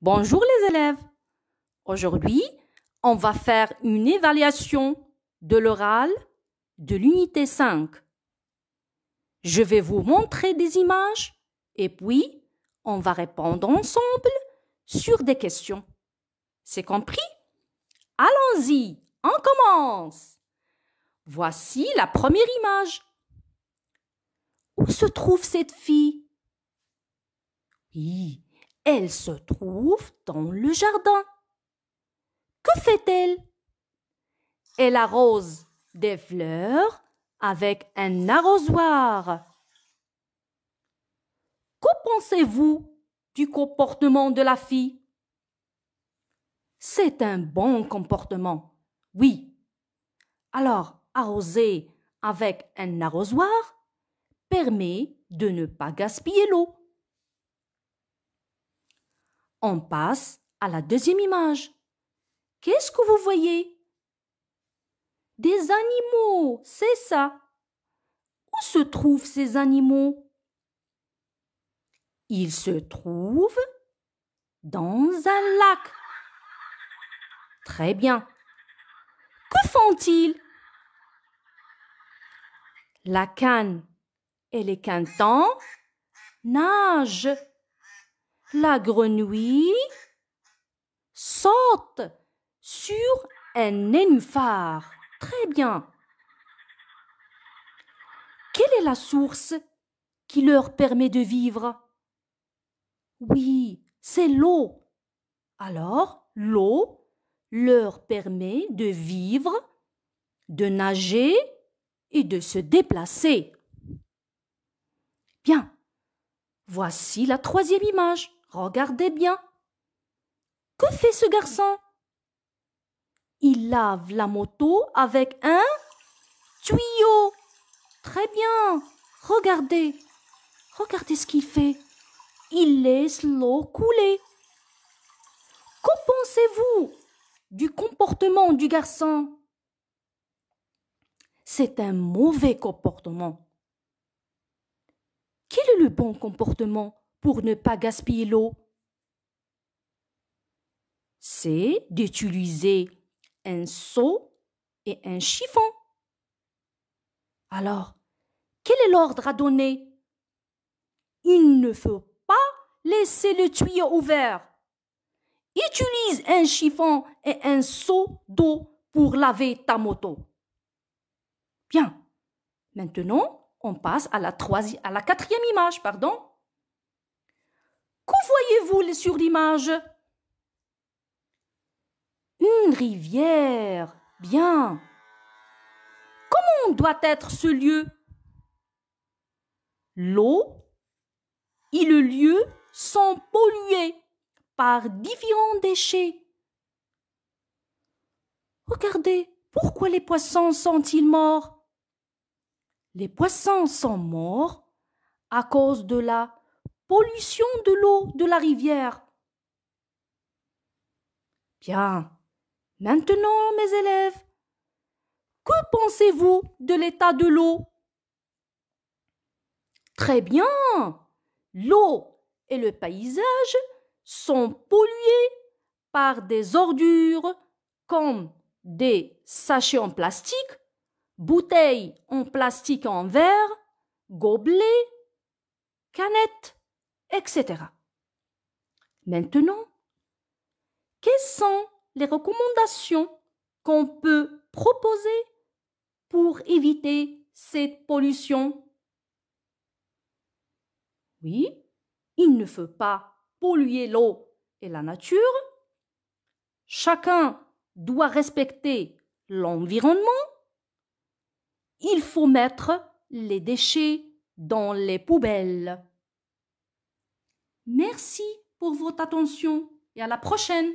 Bonjour les élèves. Aujourd'hui, on va faire une évaluation de l'oral de l'unité 5. Je vais vous montrer des images et puis on va répondre ensemble sur des questions. C'est compris Allons-y, on commence. Voici la première image. Où se trouve cette fille Oui, elle se trouve dans le jardin. Que fait-elle Elle arrose des fleurs avec un arrosoir. Que pensez-vous du comportement de la fille C'est un bon comportement, oui. Alors, arroser avec un arrosoir permet de ne pas gaspiller l'eau. On passe à la deuxième image. Qu'est-ce que vous voyez Des animaux, c'est ça. Où se trouvent ces animaux Ils se trouvent dans un lac. Très bien. Que font-ils La canne et les cantons nagent la grenouille saute sur un nénuphar. Très bien. Quelle est la source qui leur permet de vivre Oui, c'est l'eau. Alors, l'eau leur permet de vivre, de nager et de se déplacer. Bien. Voici la troisième image. Regardez bien. Que fait ce garçon Il lave la moto avec un tuyau. Très bien. Regardez. Regardez ce qu'il fait. Il laisse l'eau couler. Qu'en pensez-vous du comportement du garçon C'est un mauvais comportement. Quel est le bon comportement pour ne pas gaspiller l'eau C'est d'utiliser un seau et un chiffon. Alors, quel est l'ordre à donner Il ne faut pas laisser le tuyau ouvert. Utilise un chiffon et un seau d'eau pour laver ta moto. Bien. Maintenant, on passe à la, troisième, à la quatrième image, pardon. Que voyez-vous sur l'image Une rivière. Bien. Comment doit être ce lieu L'eau et le lieu sont pollués par différents déchets. Regardez, pourquoi les poissons sont-ils morts Les poissons sont morts à cause de la pollution de l'eau de la rivière. Bien. Maintenant, mes élèves, que pensez-vous de l'état de l'eau Très bien. L'eau et le paysage sont pollués par des ordures comme des sachets en plastique, bouteilles en plastique en verre, gobelets, canettes etc. Maintenant, quelles sont les recommandations qu'on peut proposer pour éviter cette pollution Oui, il ne faut pas polluer l'eau et la nature. Chacun doit respecter l'environnement. Il faut mettre les déchets dans les poubelles. Merci pour votre attention et à la prochaine.